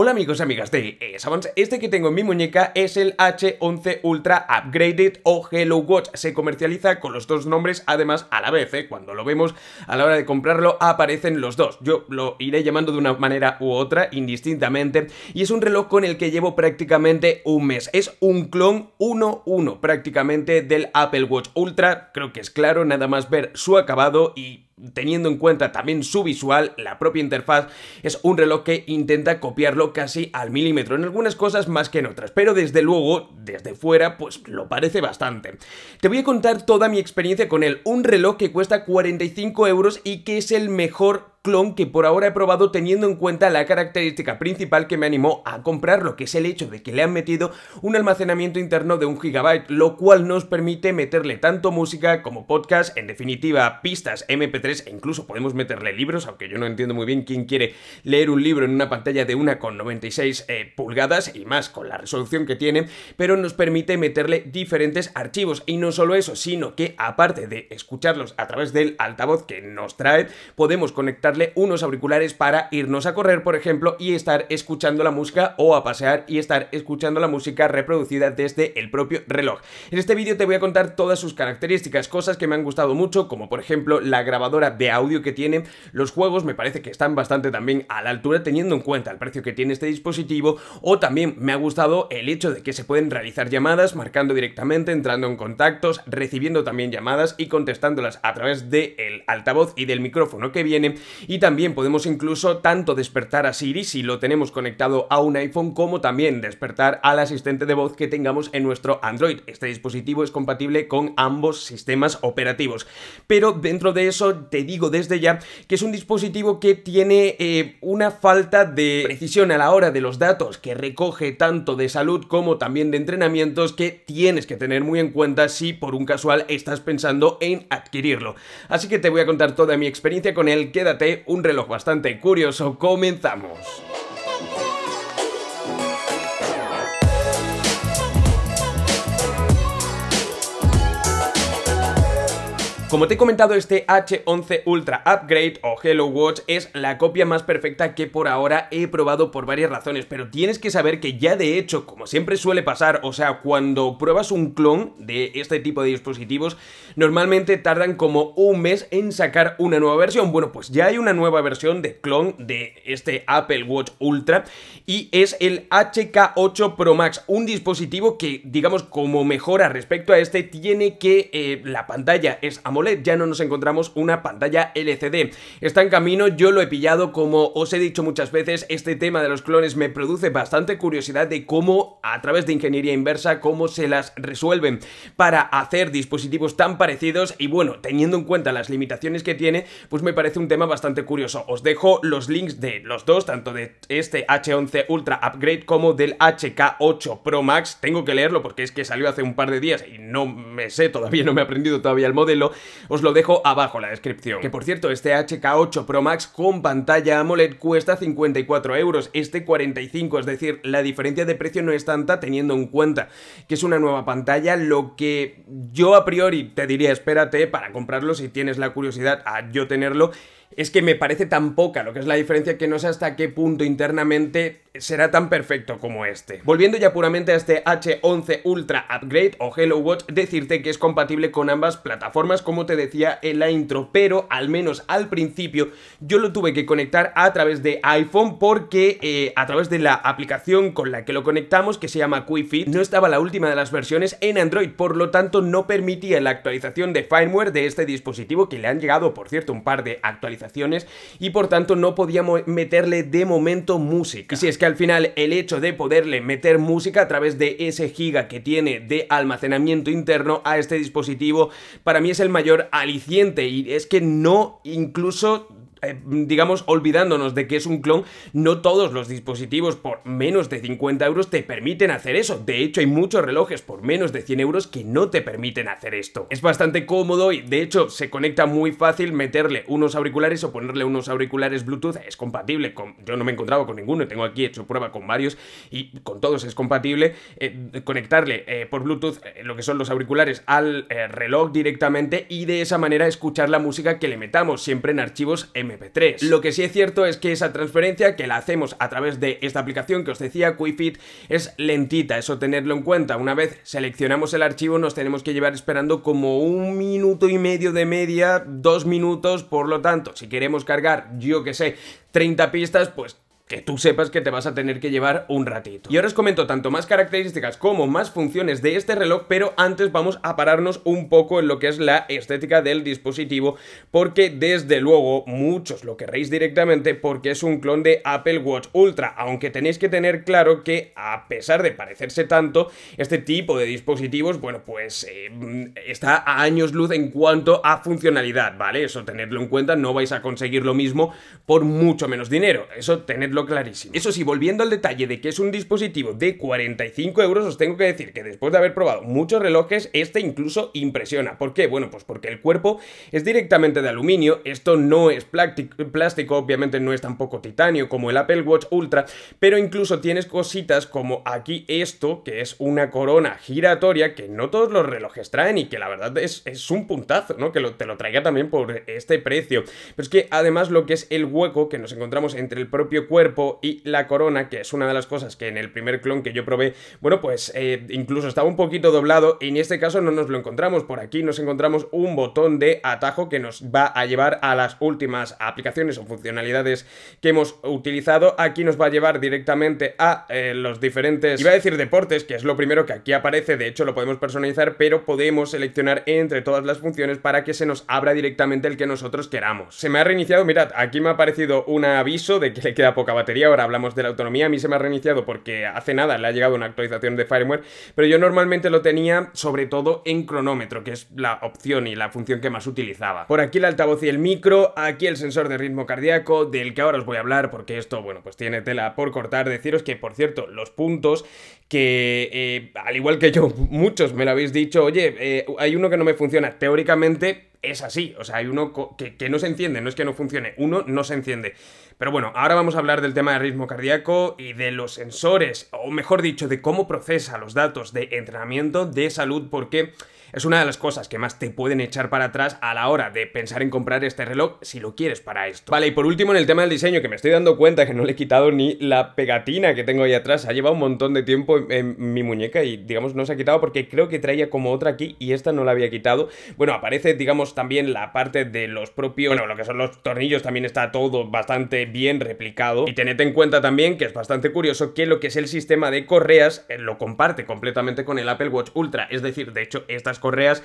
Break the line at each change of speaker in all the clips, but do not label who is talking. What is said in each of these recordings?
Hola amigos y amigas de Savance. este que tengo en mi muñeca es el H11 Ultra Upgraded o Hello Watch, se comercializa con los dos nombres además a la vez, ¿eh? cuando lo vemos a la hora de comprarlo aparecen los dos, yo lo iré llamando de una manera u otra indistintamente y es un reloj con el que llevo prácticamente un mes, es un clon 1-1 prácticamente del Apple Watch Ultra, creo que es claro, nada más ver su acabado y teniendo en cuenta también su visual, la propia interfaz, es un reloj que intenta copiarlo casi al milímetro, en algunas cosas más que en otras, pero desde luego, desde fuera, pues lo parece bastante. Te voy a contar toda mi experiencia con él, un reloj que cuesta 45 euros y que es el mejor clon que por ahora he probado teniendo en cuenta la característica principal que me animó a comprarlo, que es el hecho de que le han metido un almacenamiento interno de un gigabyte, lo cual nos permite meterle tanto música como podcast, en definitiva pistas MP3 e incluso podemos meterle libros, aunque yo no entiendo muy bien quién quiere leer un libro en una pantalla de 1,96 96 eh, pulgadas y más con la resolución que tiene, pero nos permite meterle diferentes archivos y no solo eso, sino que aparte de escucharlos a través del altavoz que nos trae, podemos conectar unos auriculares para irnos a correr, por ejemplo, y estar escuchando la música o a pasear y estar escuchando la música reproducida desde el propio reloj. En este vídeo te voy a contar todas sus características, cosas que me han gustado mucho, como por ejemplo la grabadora de audio que tiene, los juegos me parece que están bastante también a la altura teniendo en cuenta el precio que tiene este dispositivo, o también me ha gustado el hecho de que se pueden realizar llamadas marcando directamente, entrando en contactos, recibiendo también llamadas y contestándolas a través del altavoz y del micrófono que viene y también podemos incluso tanto despertar a Siri si lo tenemos conectado a un iPhone como también despertar al asistente de voz que tengamos en nuestro Android. Este dispositivo es compatible con ambos sistemas operativos. Pero dentro de eso te digo desde ya que es un dispositivo que tiene eh, una falta de precisión a la hora de los datos que recoge tanto de salud como también de entrenamientos que tienes que tener muy en cuenta si por un casual estás pensando en adquirirlo. Así que te voy a contar toda mi experiencia con él, quédate un reloj bastante curioso. ¡Comenzamos! Como te he comentado, este H11 Ultra Upgrade o Hello Watch es la copia más perfecta que por ahora he probado por varias razones, pero tienes que saber que ya de hecho, como siempre suele pasar, o sea, cuando pruebas un clon de este tipo de dispositivos, normalmente tardan como un mes en sacar una nueva versión. Bueno, pues ya hay una nueva versión de clon de este Apple Watch Ultra y es el HK8 Pro Max, un dispositivo que, digamos, como mejora respecto a este, tiene que eh, la pantalla es a ya no nos encontramos una pantalla LCD. Está en camino, yo lo he pillado, como os he dicho muchas veces, este tema de los clones me produce bastante curiosidad de cómo, a través de ingeniería inversa, cómo se las resuelven para hacer dispositivos tan parecidos y bueno, teniendo en cuenta las limitaciones que tiene, pues me parece un tema bastante curioso. Os dejo los links de los dos, tanto de este H11 Ultra Upgrade como del HK8 Pro Max. Tengo que leerlo porque es que salió hace un par de días y no me sé todavía, no me he aprendido todavía el modelo, os lo dejo abajo en la descripción. Que por cierto, este HK8 Pro Max con pantalla AMOLED cuesta 54 euros, este 45, es decir, la diferencia de precio no es tanta teniendo en cuenta que es una nueva pantalla, lo que yo a priori te diría espérate para comprarlo si tienes la curiosidad a yo tenerlo es que me parece tan poca lo que es la diferencia que no sé hasta qué punto internamente será tan perfecto como este. Volviendo ya puramente a este H11 Ultra Upgrade o Hello Watch, decirte que es compatible con ambas plataformas como te decía en la intro, pero al menos al principio yo lo tuve que conectar a través de iPhone porque eh, a través de la aplicación con la que lo conectamos que se llama QuiFit, no estaba la última de las versiones en Android, por lo tanto no permitía la actualización de firmware de este dispositivo que le han llegado por cierto un par de actualizaciones y por tanto no podíamos meterle de momento música. Y si es que al final el hecho de poderle meter música a través de ese giga que tiene de almacenamiento interno a este dispositivo, para mí es el mayor aliciente y es que no incluso eh, digamos, olvidándonos de que es un clon, no todos los dispositivos por menos de 50 euros te permiten hacer eso. De hecho, hay muchos relojes por menos de 100 euros que no te permiten hacer esto. Es bastante cómodo y, de hecho, se conecta muy fácil meterle unos auriculares o ponerle unos auriculares Bluetooth. Es compatible con... Yo no me he encontrado con ninguno, tengo aquí hecho prueba con varios y con todos es compatible. Eh, conectarle eh, por Bluetooth lo que son los auriculares al reloj directamente y de esa manera escuchar la música que le metamos siempre en archivos en 3 Lo que sí es cierto es que esa transferencia que la hacemos a través de esta aplicación que os decía, QuiFit, es lentita, eso tenerlo en cuenta. Una vez seleccionamos el archivo nos tenemos que llevar esperando como un minuto y medio de media, dos minutos, por lo tanto, si queremos cargar, yo que sé, 30 pistas, pues que tú sepas que te vas a tener que llevar un ratito. Y ahora os comento tanto más características como más funciones de este reloj, pero antes vamos a pararnos un poco en lo que es la estética del dispositivo, porque desde luego muchos lo querréis directamente porque es un clon de Apple Watch Ultra, aunque tenéis que tener claro que a pesar de parecerse tanto, este tipo de dispositivos, bueno, pues eh, está a años luz en cuanto a funcionalidad, ¿vale? Eso tenedlo en cuenta, no vais a conseguir lo mismo por mucho menos dinero, eso tenedlo clarísimo. Eso sí, volviendo al detalle de que es un dispositivo de 45 euros, os tengo que decir que después de haber probado muchos relojes, este incluso impresiona. ¿Por qué? Bueno, pues porque el cuerpo es directamente de aluminio, esto no es plástico, obviamente no es tampoco titanio como el Apple Watch Ultra, pero incluso tienes cositas como aquí esto, que es una corona giratoria que no todos los relojes traen y que la verdad es, es un puntazo, ¿no? Que lo, te lo traiga también por este precio. Pero es que además lo que es el hueco que nos encontramos entre el propio cuerpo y la corona, que es una de las cosas que en el primer clon que yo probé, bueno, pues eh, incluso estaba un poquito doblado y en este caso no nos lo encontramos. Por aquí nos encontramos un botón de atajo que nos va a llevar a las últimas aplicaciones o funcionalidades que hemos utilizado. Aquí nos va a llevar directamente a eh, los diferentes, iba a decir deportes, que es lo primero que aquí aparece, de hecho lo podemos personalizar, pero podemos seleccionar entre todas las funciones para que se nos abra directamente el que nosotros queramos. Se me ha reiniciado, mirad, aquí me ha aparecido un aviso de que le queda poca batería, ahora hablamos de la autonomía, a mí se me ha reiniciado porque hace nada le ha llegado una actualización de firmware, pero yo normalmente lo tenía sobre todo en cronómetro, que es la opción y la función que más utilizaba. Por aquí el altavoz y el micro, aquí el sensor de ritmo cardíaco, del que ahora os voy a hablar porque esto, bueno, pues tiene tela por cortar. Deciros que, por cierto, los puntos que, eh, al igual que yo, muchos me lo habéis dicho, oye, eh, hay uno que no me funciona. Teóricamente es así. O sea, hay uno que, no se enciende, no es que no funcione, uno no se enciende. Pero bueno, ahora vamos a hablar del tema de ritmo cardíaco y de los sensores, o mejor dicho, de cómo procesa los datos de entrenamiento de salud, porque es una de las cosas que más te pueden echar para atrás a la hora de pensar en comprar este reloj si lo quieres para esto. Vale, y por último en el tema del diseño, que me estoy dando cuenta que no le he quitado ni la pegatina que tengo ahí atrás. Ha llevado un montón de tiempo en, mi muñeca y digamos no se ha quitado porque creo que traía como otra aquí y esta no la había quitado. Bueno, aparece digamos también la parte de los propios, bueno, lo que son los tornillos también está todo bastante bien replicado. Y tened en cuenta también que es bastante curioso que lo que es el sistema de correas eh, lo comparte completamente con el Apple Watch Ultra. Es decir, de hecho, estas correas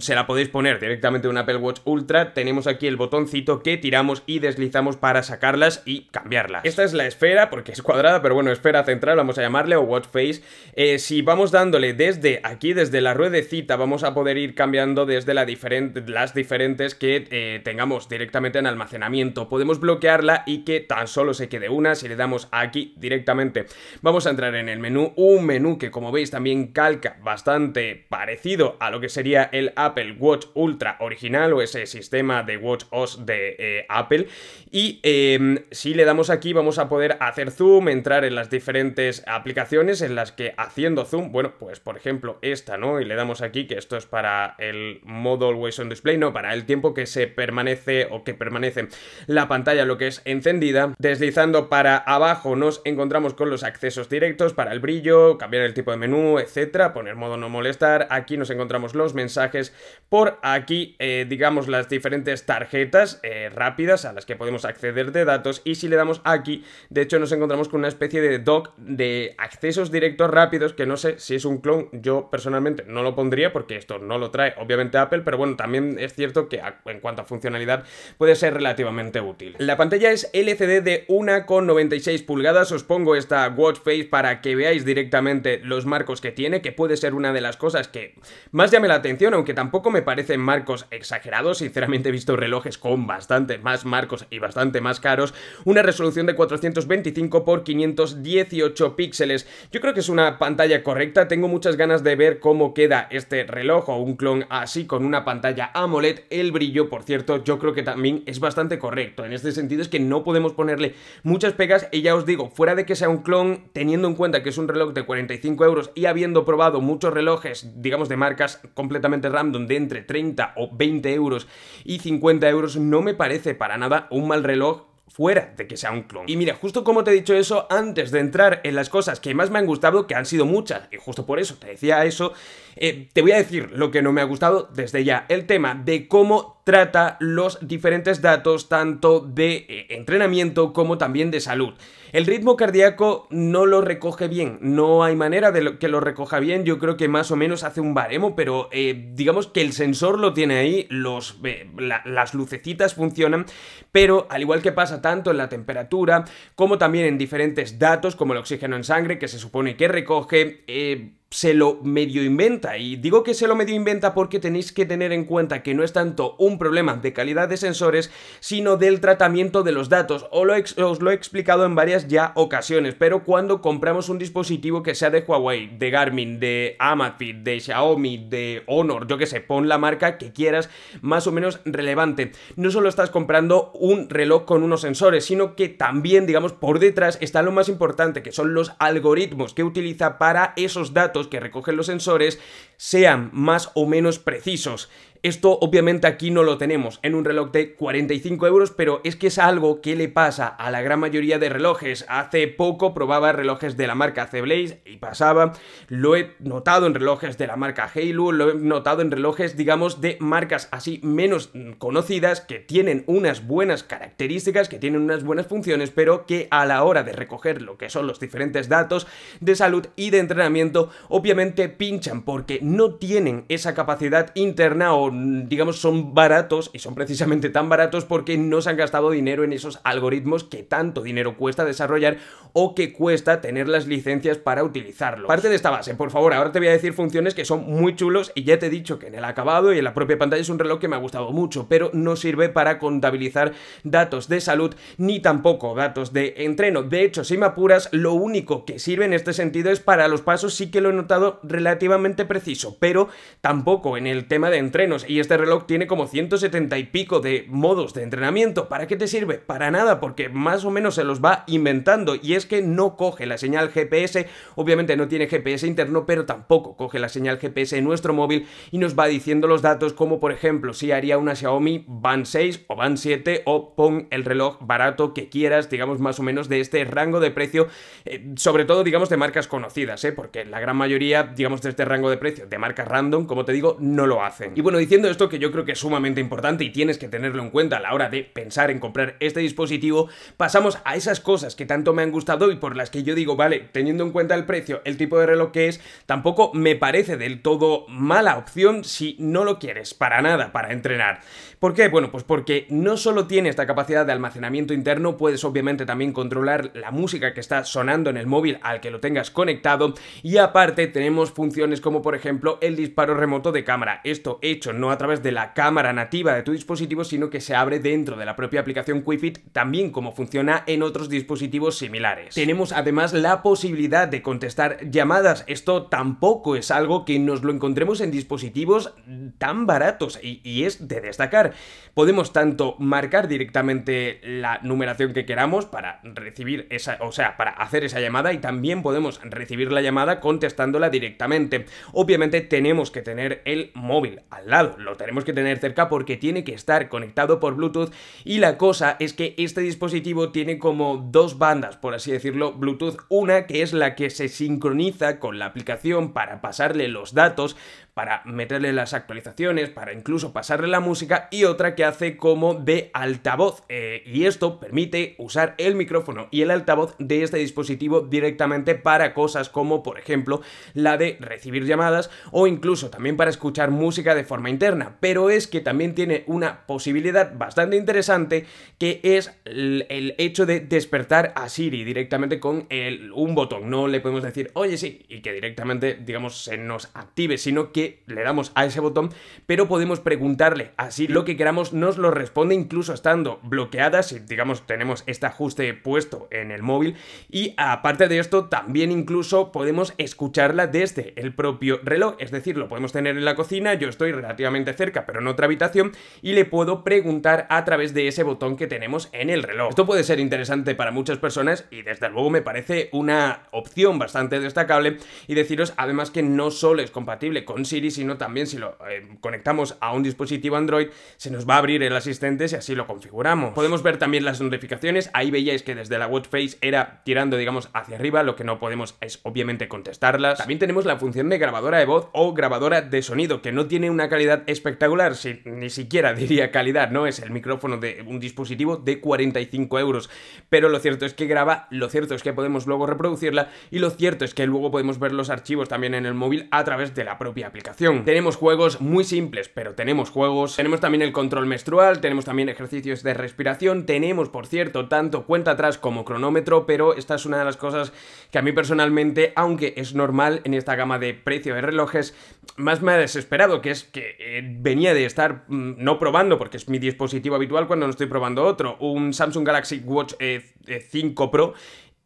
se la podéis poner directamente en un Apple Watch Ultra, tenemos aquí el botoncito que tiramos y deslizamos para sacarlas y cambiarlas. Esta es la esfera, porque es cuadrada, pero bueno, esfera central vamos a llamarle, o watch face. Eh, si vamos dándole desde aquí, desde la ruedecita, vamos a poder ir cambiando desde la las diferentes que eh, tengamos directamente en almacenamiento. Podemos bloquearla y que tan solo se quede una, si le damos aquí directamente. Vamos a entrar en el menú, un menú que como veis también calca bastante parecido a lo que sería el Apple Watch Ultra original o ese sistema de Watch OS de eh, Apple. Y em, si le damos aquí vamos a poder hacer zoom, entrar en las diferentes aplicaciones en las que haciendo zoom, bueno, pues por ejemplo esta, ¿no? Y le damos aquí que esto es para el modo Always on Display, no, para el tiempo que se permanece o que permanece la pantalla, lo que es encendida. Deslizando para abajo nos encontramos con los accesos directos para el brillo, cambiar el tipo de menú, etcétera, poner modo no molestar. Aquí nos encontramos los mensajes por aquí, eh, digamos, las diferentes tarjetas eh, rápidas a las que podemos acceder de datos. Y si le damos aquí, de hecho nos encontramos con una especie de dock de accesos directos rápidos, que no sé si es un clon, yo personalmente no lo pondría porque esto no lo trae obviamente Apple, pero bueno, también es cierto que en cuanto a funcionalidad puede ser relativamente útil. La pantalla es LCD de 1,96 pulgadas, os pongo esta watch face para que veáis directamente los marcos que tiene, que puede ser una de las cosas que más llame la atención, aunque tampoco me parecen marcos exagerados, sinceramente he visto relojes con bastante más marcos y bastante más caros, una resolución de 425 x 518 píxeles. Yo creo que es una pantalla correcta, tengo muchas ganas de ver cómo queda este reloj o un clon así con una pantalla AMOLED, el brillo, por cierto, yo creo que también es bastante correcto. En este sentido es que no podemos ponerle muchas pegas y ya os digo, fuera de que sea un clon, teniendo en cuenta que es un reloj de 45 euros y habiendo probado muchos relojes, digamos, de marcas completamente random de entre 30 o 20 euros y 50 euros no me parece para nada un mal reloj fuera de que sea un clon. Y mira, justo como te he dicho eso, antes de entrar en las cosas que más me han gustado, que han sido muchas, y justo por eso te decía eso, eh, te voy a decir lo que no me ha gustado desde ya, el tema de cómo trata los diferentes datos tanto de eh, entrenamiento como también de salud. El ritmo cardíaco no lo recoge bien, no hay manera de que lo recoja bien, yo creo que más o menos hace un baremo, pero eh, digamos que el sensor lo tiene ahí, las lucecitas funcionan, pero al igual que pasa tanto en la temperatura como también en diferentes datos como el oxígeno en sangre que se supone que recoge, se lo medio inventa. Y digo que se lo medio inventa porque tenéis que tener en cuenta que no es tanto un problema de calidad de sensores, sino del tratamiento de los datos. os lo he explicado en varias ya ocasiones, pero cuando compramos un dispositivo que sea de Huawei, de Garmin, de Amazfit, de Xiaomi, de Honor, yo que sé, pon la marca que quieras, más o menos relevante. No solo estás comprando un reloj con unos sensores, sino que también, digamos, por detrás está lo más importante, que son los algoritmos que utiliza para esos datos que recogen los sensores sean más o menos precisos. Esto obviamente aquí no lo tenemos en un reloj de 45 euros, pero es que es algo que le pasa a la gran mayoría de relojes. Hace poco probaba relojes de la marca c y pasaba. Lo he notado en relojes de la marca Halo, lo he notado en relojes, digamos, de marcas así menos conocidas que tienen unas buenas características, que tienen unas buenas funciones, pero que a la hora de recoger lo que son los diferentes datos de salud y de entrenamiento, obviamente pinchan porque no tienen esa capacidad interna o digamos son baratos y son precisamente tan baratos porque no se han gastado dinero en esos algoritmos que tanto dinero cuesta desarrollar o que cuesta tener las licencias para utilizarlo Parte de esta base, por favor, ahora te voy a decir funciones que son muy chulos y ya te he dicho que en el acabado y en la propia pantalla es un reloj que me ha gustado mucho, pero no sirve para contabilizar datos de salud ni tampoco datos de entreno. De hecho, si me apuras, lo único que sirve en este sentido es para los pasos, sí que lo he notado relativamente preciso, pero tampoco en el tema de entrenos y este reloj tiene como 170 y pico de modos de entrenamiento. ¿Para qué te sirve? Para nada, porque más o menos se los va inventando y es que no coge la señal GPS, obviamente no tiene GPS interno, pero tampoco coge la señal GPS en nuestro móvil y nos va diciendo los datos como por ejemplo si haría una Xiaomi Band 6 o Band 7 o pon el reloj barato que quieras, digamos más o menos de este rango de precio, eh, sobre todo digamos de marcas conocidas, ¿eh? porque la gran mayoría digamos de este rango de precio de marcas random, como te digo, no lo hacen. Y bueno, dice diciendo esto que yo creo que es sumamente importante y tienes que tenerlo en cuenta a la hora de pensar en comprar este dispositivo, pasamos a esas cosas que tanto me han gustado y por las que yo digo, vale, teniendo en cuenta el precio, el tipo de reloj que es, tampoco me parece del todo mala opción si no lo quieres para nada, para entrenar. ¿Por qué? Bueno, pues porque no solo tiene esta capacidad de almacenamiento interno, puedes obviamente también controlar la música que está sonando en el móvil al que lo tengas conectado y aparte tenemos funciones como por ejemplo el disparo remoto de cámara. Esto hecho no a través de la cámara nativa de tu dispositivo, sino que se abre dentro de la propia aplicación QuiFit, también como funciona en otros dispositivos similares. Tenemos además la posibilidad de contestar llamadas. Esto tampoco es algo que nos lo encontremos en dispositivos tan baratos y, y es de destacar. Podemos tanto marcar directamente la numeración que queramos para recibir esa, o sea, para hacer esa llamada y también podemos recibir la llamada contestándola directamente. Obviamente tenemos que tener el móvil al lado lo tenemos que tener cerca porque tiene que estar conectado por Bluetooth y la cosa es que este dispositivo tiene como dos bandas, por así decirlo, Bluetooth, una que es la que se sincroniza con la aplicación para pasarle los datos, para meterle las actualizaciones, para incluso pasarle la música y otra que hace como de altavoz. Eh, y esto permite usar el micrófono y el altavoz de este dispositivo directamente para cosas como por ejemplo la de recibir llamadas o incluso también para escuchar música de forma interna. Pero es que también tiene una posibilidad bastante interesante que es el, hecho de despertar a Siri directamente con un botón. No le podemos decir, oye sí, y que directamente digamos se nos active, sino que le damos a ese botón, pero podemos preguntarle así lo que queramos, nos lo responde incluso estando bloqueada, si digamos tenemos este ajuste puesto en el móvil, y aparte de esto también incluso podemos escucharla desde el propio reloj, es decir, lo podemos tener en la cocina, yo estoy relativamente cerca, pero en otra habitación, y le puedo preguntar a través de ese botón que tenemos en el reloj. Esto puede ser interesante para muchas personas y desde luego me parece una opción bastante destacable y deciros además que no solo es compatible con sino también si lo eh, conectamos a un dispositivo Android, se nos va a abrir el asistente si así lo configuramos. Podemos ver también las notificaciones, ahí veíais que desde la web face era tirando, digamos, hacia arriba, lo que no podemos es obviamente contestarlas. También tenemos la función de grabadora de voz o grabadora de sonido, que no tiene una calidad espectacular, ni siquiera diría calidad, ¿no? Es el micrófono de un dispositivo de 45 euros, pero lo cierto es que graba, lo cierto es que podemos luego reproducirla y lo cierto es que luego podemos ver los archivos también en el móvil a través de la propia aplicación tenemos juegos muy simples, pero tenemos juegos. Tenemos también el control menstrual, tenemos también ejercicios de respiración, tenemos, por cierto, tanto cuenta atrás como cronómetro, pero esta es una de las cosas que a mí personalmente, aunque es normal en esta gama de precio de relojes, más me ha desesperado, que es que eh, venía de estar mm, no probando, porque es mi dispositivo habitual cuando no estoy probando otro, un Samsung Galaxy Watch 5 eh, eh, Pro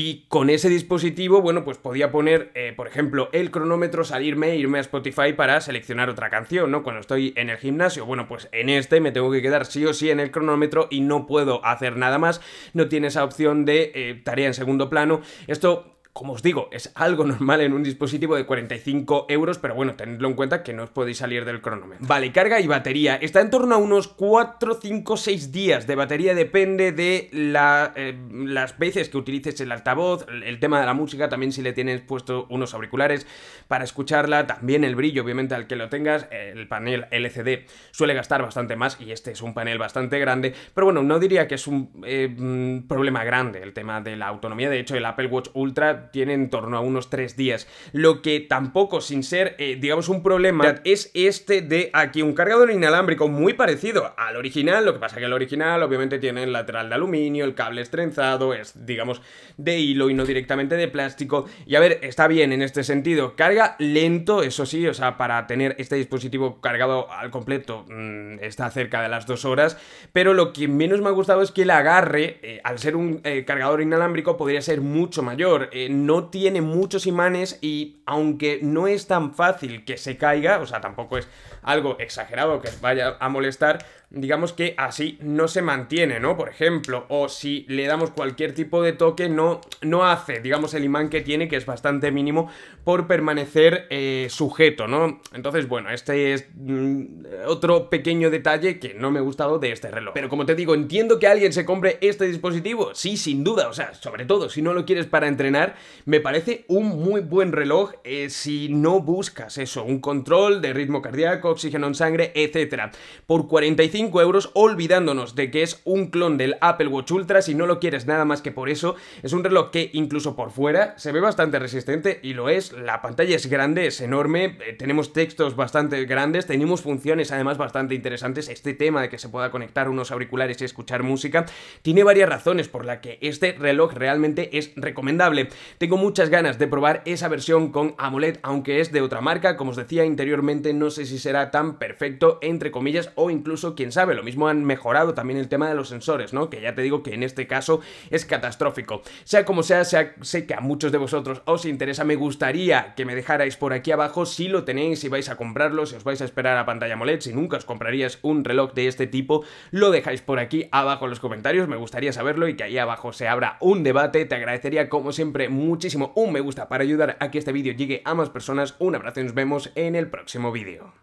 y con ese dispositivo, bueno, pues podía poner, eh, por ejemplo, el cronómetro, salirme e irme a Spotify para seleccionar otra canción, ¿no? Cuando estoy en el gimnasio, bueno, pues en este me tengo que quedar sí o sí en el cronómetro y no puedo hacer nada más. No tiene esa opción de eh, tarea en segundo plano. Esto como os digo, es algo normal en un dispositivo de 45 euros, pero bueno, tenedlo en cuenta que no os podéis salir del cronómetro. Vale, carga y batería. Está en torno a unos 4, 5, 6 días de batería, depende de eh, las veces que utilices el altavoz, el tema de la música, también si le tienes puesto unos auriculares para escucharla, también el brillo, obviamente, al que lo tengas. El panel LCD suele gastar bastante más y este es un panel bastante grande, pero bueno, no diría que es un eh, mm, problema grande el tema de la autonomía. De hecho, el Apple Watch Ultra tiene en torno a unos 3 días. Lo que tampoco, sin ser, eh, digamos, un problema, es este de aquí, un cargador inalámbrico muy parecido al original, lo que pasa que el original obviamente tiene el lateral de aluminio, el cable estrenzado, es, digamos, de hilo y no directamente de plástico. Y a ver, está bien en este sentido, carga lento, eso sí, o sea, para tener este dispositivo cargado al completo mm, está cerca de las 2 horas, pero lo que menos me ha gustado es que el agarre, eh, al ser un eh, cargador inalámbrico, podría ser mucho mayor. Eh, no tiene muchos imanes y aunque no es tan fácil que se caiga, o sea, tampoco es algo exagerado que vaya a molestar, digamos que así no se mantiene, ¿no? Por ejemplo, o si le damos cualquier tipo de toque, no, no hace, digamos, el imán que tiene, que es bastante mínimo, por permanecer eh, sujeto, ¿no? Entonces, bueno, este es mm, otro pequeño detalle que no me ha gustado de este reloj. Pero como te digo, entiendo que alguien se compre este dispositivo, sí, sin duda, o sea, sobre todo si no lo quieres para entrenar, me parece un muy buen reloj eh, si no buscas eso, un control de ritmo cardíaco, oxígeno en sangre, etcétera. Por 45 euros, olvidándonos de que es un clon del Apple Watch Ultra, si no lo quieres nada más que por eso, es un reloj que incluso por fuera se ve bastante resistente y lo es, la pantalla es grande, es enorme, eh, tenemos textos bastante grandes, tenemos funciones además bastante interesantes, este tema de que se pueda conectar unos auriculares y escuchar música, tiene varias razones por la que este reloj realmente es recomendable. Tengo muchas ganas de probar esa versión con AMOLED, aunque es de otra marca, como os decía anteriormente, no sé si será tan perfecto, entre comillas, o incluso quien sabe. Lo mismo han mejorado también el tema de los sensores, ¿no? Que ya te digo que en este caso es catastrófico. Sea como sea, sea sé que a muchos de vosotros os interesa, me gustaría que me dejarais por aquí abajo si lo tenéis, si vais a comprarlo, si os vais a esperar a pantalla AMOLED, si nunca os comprarías un reloj de este tipo, lo dejáis por aquí abajo en los comentarios, me gustaría saberlo y que ahí abajo se abra un debate. Te agradecería como siempre muchísimo un me gusta para ayudar a que este vídeo llegue a más personas. Un abrazo y nos vemos en el próximo vídeo.